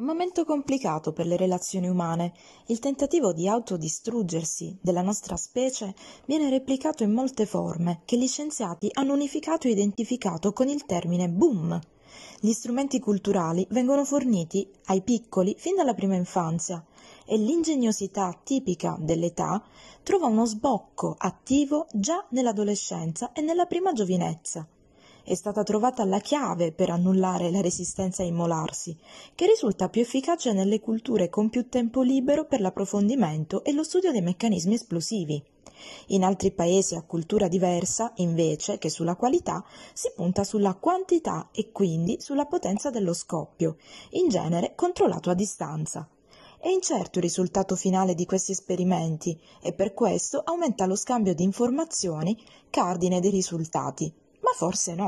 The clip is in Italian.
Momento complicato per le relazioni umane. Il tentativo di autodistruggersi della nostra specie viene replicato in molte forme che gli scienziati hanno unificato e identificato con il termine boom. Gli strumenti culturali vengono forniti ai piccoli fin dalla prima infanzia e l'ingegnosità tipica dell'età trova uno sbocco attivo già nell'adolescenza e nella prima giovinezza è stata trovata la chiave per annullare la resistenza a immolarsi, che risulta più efficace nelle culture con più tempo libero per l'approfondimento e lo studio dei meccanismi esplosivi. In altri paesi a cultura diversa, invece, che sulla qualità, si punta sulla quantità e quindi sulla potenza dello scoppio, in genere controllato a distanza. È incerto il risultato finale di questi esperimenti e per questo aumenta lo scambio di informazioni, cardine dei risultati. Ma forse no.